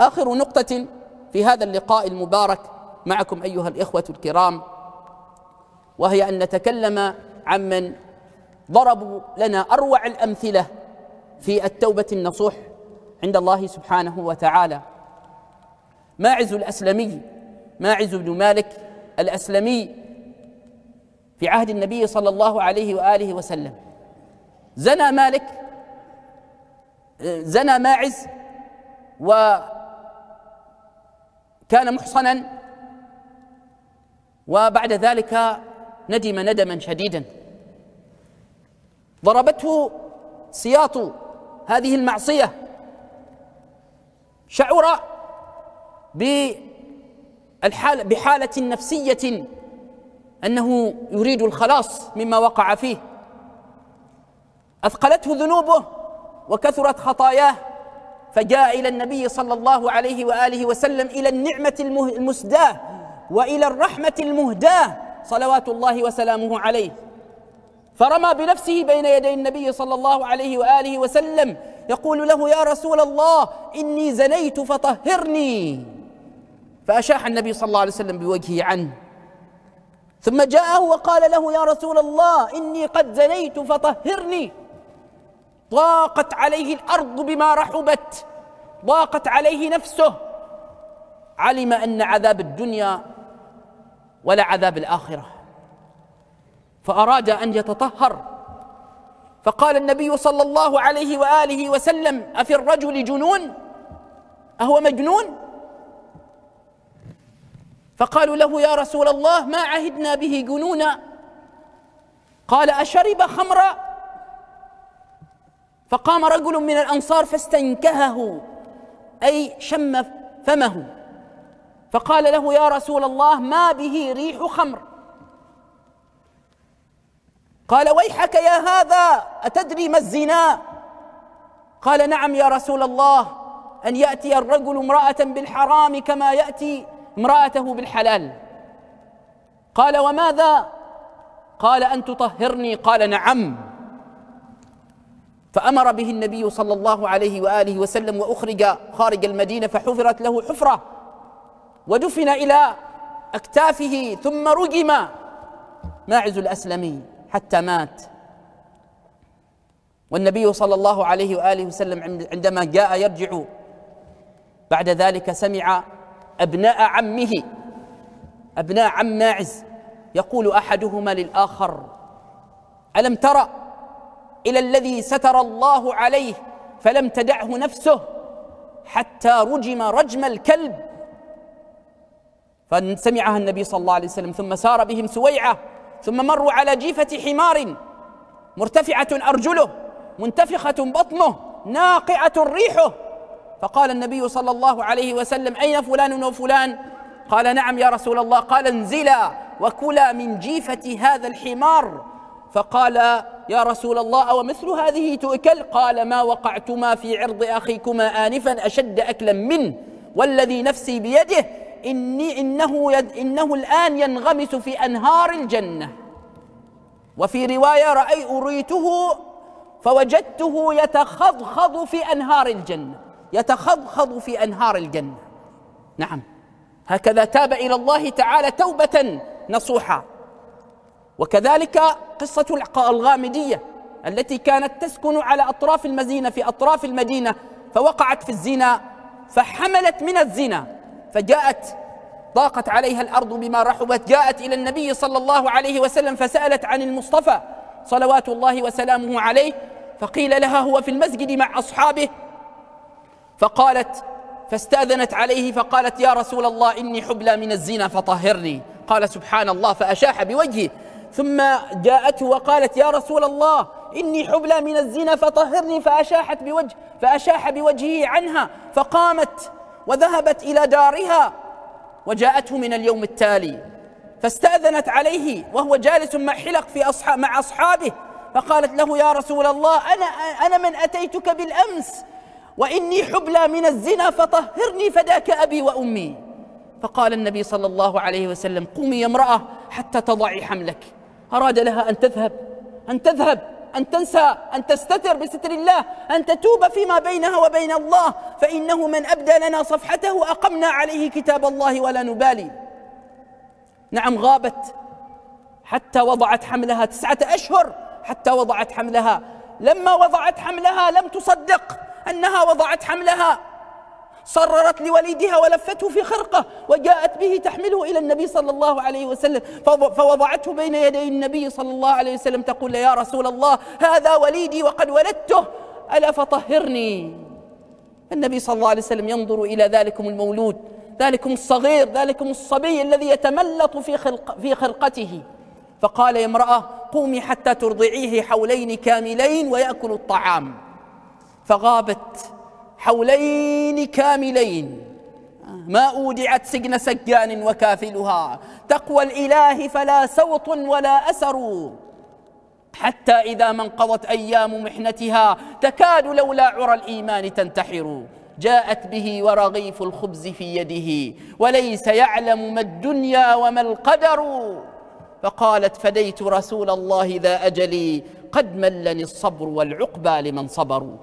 اخر نقطه في هذا اللقاء المبارك معكم ايها الاخوه الكرام وهي ان نتكلم عمن ضربوا لنا اروع الامثله في التوبه النصوح عند الله سبحانه وتعالى ماعز الاسلمي ماعز بن مالك الاسلمي في عهد النبي صلى الله عليه واله وسلم زنى مالك آه، زنى ماعز و كان محصنا وبعد ذلك ندم ندما شديدا ضربته سياط هذه المعصيه شعر بالحال بحاله نفسيه انه يريد الخلاص مما وقع فيه اثقلته ذنوبه وكثرت خطاياه فجاء إلى النبي صلى الله عليه وآله وسلم إلى النعمة المسداة وإلى الرحمة المهداة صلوات الله وسلامه عليه فرمى بنفسه بين يدي النبي صلى الله عليه وآله وسلم يقول له يا رسول الله إني زنيت فطهرني فأشاح النبي صلى الله عليه وسلم بوجهه عنه ثم جاءه وقال له يا رسول الله إني قد زنيت فطهرني ضاقت عليه الارض بما رحبت ضاقت عليه نفسه علم ان عذاب الدنيا ولا عذاب الاخره فاراد ان يتطهر فقال النبي صلى الله عليه واله وسلم افي الرجل جنون اهو مجنون فقالوا له يا رسول الله ما عهدنا به جنونا قال اشرب خمرا فقام رجل من الأنصار فاستنكهه أي شم فمه فقال له يا رسول الله ما به ريح خمر قال ويحك يا هذا أتدري ما الزنا قال نعم يا رسول الله أن يأتي الرجل امرأة بالحرام كما يأتي امرأته بالحلال قال وماذا قال أن تطهرني قال نعم فأمر به النبي صلى الله عليه وآله وسلم وأخرج خارج المدينة فحفرت له حفرة ودفن إلى أكتافه ثم رجم ماعز الأسلمي حتى مات والنبي صلى الله عليه وآله وسلم عندما جاء يرجع بعد ذلك سمع أبناء عمه أبناء عم ماعز يقول أحدهما للآخر ألم ترى إلى الذي ستر الله عليه فلم تدعه نفسه حتى رجم رجم الكلب فسمعها النبي صلى الله عليه وسلم ثم سار بهم سويعة ثم مروا على جيفة حمار مرتفعة أرجله منتفخة بطنه ناقعة ريحه فقال النبي صلى الله عليه وسلم أين فلان وفلان قال نعم يا رسول الله قال انزلا وكلا من جيفة هذا الحمار فقال يا رسول الله ومثل هذه تؤكل قال ما وقعتما في عرض أخيكما آنفا أشد أكلا منه والذي نفسي بيده إني إنه, يد إنه الآن ينغمس في أنهار الجنة وفي رواية رأي أريته فوجدته يتخضخض في أنهار الجنة يتخضخض في أنهار الجنة نعم هكذا تاب إلى الله تعالى توبة نصوحا وكذلك قصة الغامدية التي كانت تسكن على أطراف المدينة في أطراف المدينة فوقعت في الزنا فحملت من الزنا فجاءت ضاقت عليها الأرض بما رحبت جاءت إلى النبي صلى الله عليه وسلم فسألت عن المصطفى صلوات الله وسلامه عليه فقيل لها هو في المسجد مع أصحابه فقالت فاستاذنت عليه فقالت يا رسول الله إني حبلى من الزنا فطهرني قال سبحان الله فأشاح بوجهه ثم جاءته وقالت يا رسول الله إني حبلى من الزنا فطهرني فأشاحت بوجه فأشاح بوجهه عنها فقامت وذهبت إلى دارها وجاءته من اليوم التالي فاستأذنت عليه وهو جالس مع حلق في أصحاب مع أصحابه فقالت له يا رسول الله أنا أنا من أتيتك بالأمس وإني حبلى من الزنا فطهرني فداك أبي وأمي فقال النبي صلى الله عليه وسلم قومي يا امرأة حتى تضعي حملك أراد لها أن تذهب أن تذهب أن تنسى أن تستتر بستر الله أن تتوب فيما بينها وبين الله فإنه من أبدى لنا صفحته أقمنا عليه كتاب الله ولا نبالي نعم غابت حتى وضعت حملها تسعة أشهر حتى وضعت حملها لما وضعت حملها لم تصدق أنها وضعت حملها صررت لوليدها ولفته في خرقة وجاءت به تحمله إلى النبي صلى الله عليه وسلم فوضعته بين يدي النبي صلى الله عليه وسلم تقول يا رسول الله هذا وليدي وقد ولدته ألا فطهرني النبي صلى الله عليه وسلم ينظر إلى ذلكم المولود ذلكم الصغير ذلكم الصبي الذي يتملط في, خلق في خلقته فقال يا امرأة قومي حتى ترضعيه حولين كاملين ويأكل الطعام فغابت حولين كاملين ما أودعت سجن سجان وكافلها تقوى الإله فلا سوط ولا أسر حتى إذا ما انقضت أيام محنتها تكاد لولا عرى الإيمان تنتحر جاءت به ورغيف الخبز في يده وليس يعلم ما الدنيا وما القدر فقالت فديت رسول الله ذا أجلي قد ملني الصبر والعقبى لمن صبروا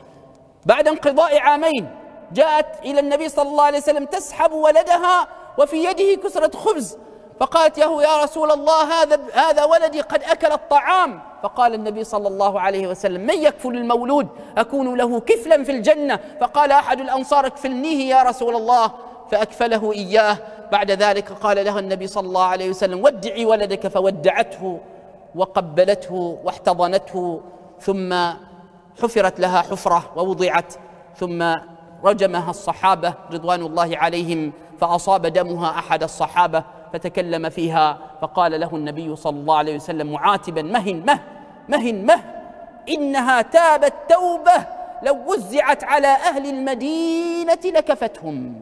بعد انقضاء عامين جاءت إلى النبي صلى الله عليه وسلم تسحب ولدها وفي يده كسرة خبز فقالت له يا رسول الله هذا هذا ولدي قد أكل الطعام فقال النبي صلى الله عليه وسلم من يكفل المولود أكون له كفلا في الجنة فقال أحد الأنصار اكفلنيه يا رسول الله فأكفله إياه بعد ذلك قال لها النبي صلى الله عليه وسلم ودعي ولدك فودعته وقبلته واحتضنته ثم حفرت لها حفره ووضعت ثم رجمها الصحابه رضوان الله عليهم فاصاب دمها احد الصحابه فتكلم فيها فقال له النبي صلى الله عليه وسلم معاتبا مهن مه مهن مه انها تابت توبه لو وزعت على اهل المدينه لكفتهم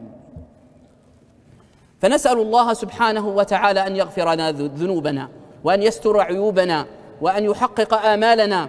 فنسال الله سبحانه وتعالى ان يغفر لنا ذنوبنا وان يستر عيوبنا وان يحقق امالنا